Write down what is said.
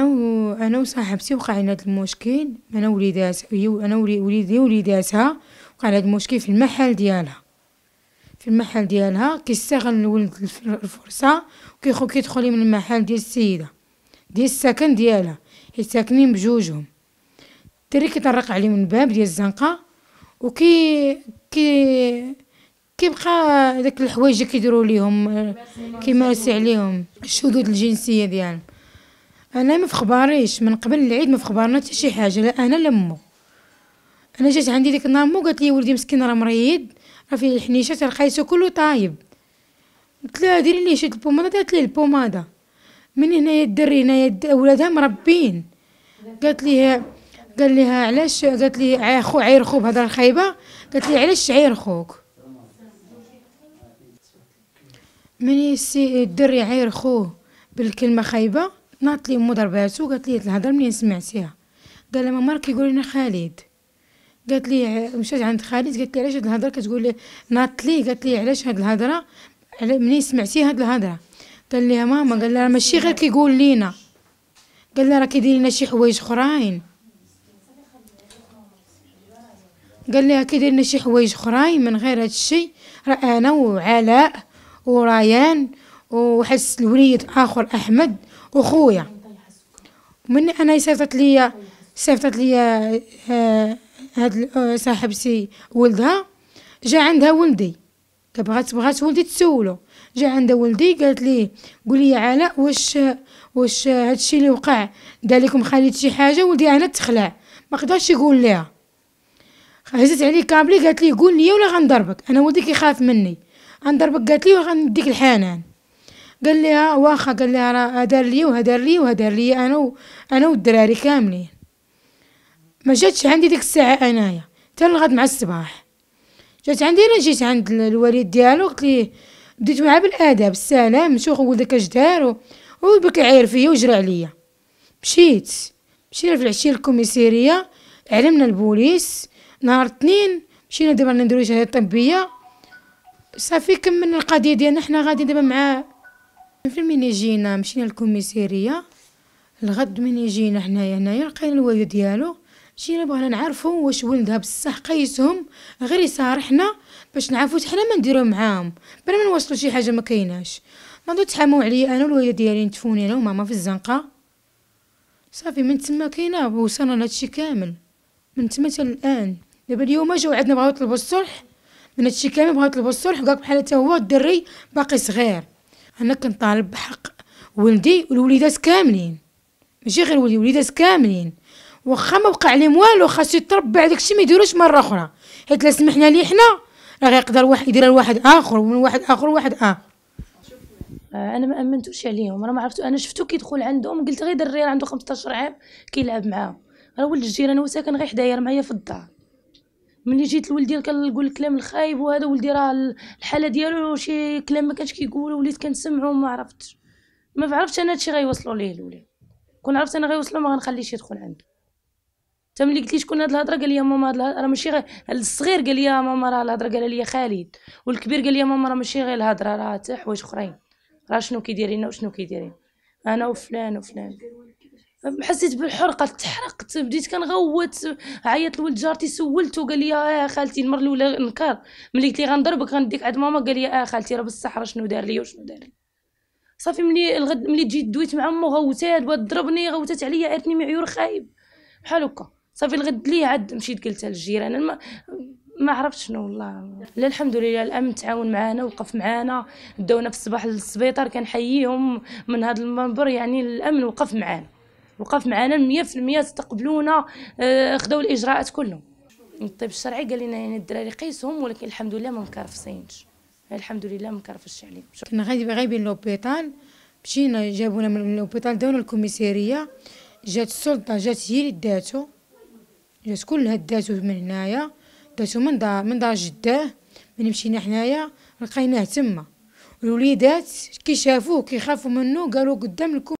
أنا و أنا وصاحبتي وقع لنا هاد المشكل أنا وليداتها أنا وليدي وليداتها وقع لنا هاد المشكل في المحل ديالها في المحل ديالها كيستغل الولد الفرصة وكيخو كيدخل من المحل ديال السيدة ديال السكن ديالها حيت ساكنين بجوجهم الدري كيطرق عليه من الباب ديال الزنقة وكي كي كيبقى داك الحوايج كيديروا ليهم كيمارس عليهم الشذوذ الجنسيه ديالهم انا ما في خباريش من قبل العيد ما في خبارنا حتى شي حاجه لا انا لا مو انا جات عندي ديك النهار مو قالت لي ولدي مسكين راه مريض راه فيه الحنيشه القيسو كله طايب قلت لها ديري ليه شد البوماده دارت ليه البوماده من هنايا الدري هنايا ولادها مربين قالت لي قال لها علاش قالت لي عيرخو عيرخو بهضره خايبه قالت لي علاش خوك مني سي الدري عير خوه بالكلمه خايبه ناط لي امو ضرباتو قالت لي الهضره منين سمعتيها قال لها ماما راه يقول لنا خالد قالت لي مشات عند خالد قالت لي علاش هاد الهضره كتقول لي ناط لي قالت لي علاش هاد الهضره منين سمعتي هاد الهضره قال لي ماما قال لها ماشي غير كيقول لينا قال لها راه كيدير لنا شي حوايج اخرين قال لها كيدير لنا شي حوايج اخرين من غير هادشي راه انا وعلاء وريان وحس الوليد اخر احمد وخويا ومن انا صيفطت ليا صيفطت ليا آه، آه، هاد آه، صاحبتي ولدها جا عندها ولدي كبغات بغات ولدي تسولو جا عندها ولدي قالت ليه قولي يا علاء واش واش هادشي اللي وقع دار لكم خالد شي حاجه ولدي انا تخلع ما قدرش يقول ليها هزت عليه كابلي قالت لي قول لي ولا غنضربك انا ولدي كيخاف مني غنضربك قالت لي وغنديك الحنان قال لها آه، واخا قال لها راه دار لي وهدار لي وهدار لي انا و انا والدراري كاملين ما جاتش عندي ديك الساعه انايا حتى لغد مع الصباح جات عندي انا جيت عند الوالد ديالو قلت ليه بديت معاه بالاداب السلام شوف ولدك اش دار وبك بك عاير فيا وجرى عليا مشيت مشينا في العشيه الكوميسيريه علمنا البوليس نهار اثنين مشينا دابا نديرو شهاده طبيه صافي كملنا القضيه ديالنا حنا غادي دابا مع في من جينا مشينا للكوميسيريا الغد من جينا حنايا هنايا لقينا الوالد ديالو جينا بغينا نعرفو واش ولدها بصح قيسهم غير يصارحنا باش نعرفو حنا ما نديرو معاهم بلا ما نوصلو شي حاجه ما كايناش نضو تحاموا عليا انا والوالد ديالي نتفوني انا وماما في الزنقه صافي من تما كاينه وصلنا لهادشي كامل من تما حتى الان دابا اليوم جاو عندنا بغاو يطلبوا الصلح من هادشي كامل بغاو يطلبوا الصلح وكاع بحال حتى هو الدري باقي صغير أنا كنطالب بحق ولدي والوليدات كاملين ماشي غير ولدي وليدات كاملين واخا ما وقع لهم والو خاصو يتربى على داكشي ما يديروش مره اخرى حيت لا سمحنا ليه حنا راه غيقدر واحد يديرها لواحد اخر ومن واحد اخر واحد اخر آه. آه، انا ما امنتوش عليهم راه ما عرفتو انا شفتو كيدخل عندهم قلت غير دري عنده 15 عام كيلعب معاهم راه ولد الجيران هو ساكن غير حدايا معايا في الدار ملي جيت لولدي كنقول الكلام الخايب وهذا ولدي راه الحاله ديالو شي كلام ما كانش كيقول وليت كنسمعو وما عرفتش ما عرفتش انا هادشي غيوصلوا ليه الاولاد كون عرفت انا غيوصلوا ما غنخليش يدخل عندي حتى ملي قلت ليه شكون هاد الهضره قال لي ماما هاد الهضره ماشي غير الصغير قال لي ماما راه الهضره قال لي خالد والكبير قال لي ماما راه ماشي غير الهضره راه حتى حوايج اخرين راه شنو كيدير لنا وشنو كيدير انا وفلان وفلان حسيت بالحرقه تحرقت بديت كنغوت عيطت لولد جارتي سولته قال لي اه خالتي المره الاولى نكر ملي قلت لي غنضربك غنديك عند ماما قال لي اه خالتي راه راه شنو دار لي وشنو دار لي صافي ملي الغد ملي جيت دويت مع امو غوتات بغات ضربني غوتات عليا عيطني معيور خايب بحال هكا صافي الغد ليه عاد مشيت قلتها للجيران انا ما عرفتش شنو والله لا الحمد لله الامن تعاون معانا وقف معانا داونا في الصباح للسبيطار كنحييهم من هذا المنبر يعني الامن وقف معانا وقف معنا 100% استقبلونا آه، خداو الاجراءات كلهم الطب الشرعي قال لنا يعني الدراري قيسهم ولكن الحمد لله ما مكرفصينش الحمد لله ما مكرفصش عليهم كنا غادي غايبين لوبيتال مشينا جابونا من لوبيتال داونا الكوميساريه جات السلطه جات هي اللي داتو جات كلها داتو من هنايا داتو من دار من دار جداه من مشينا حنايا لقيناه تما الوليدات كي شافوه كيخافوا منه قالوا قدام الكوميساريه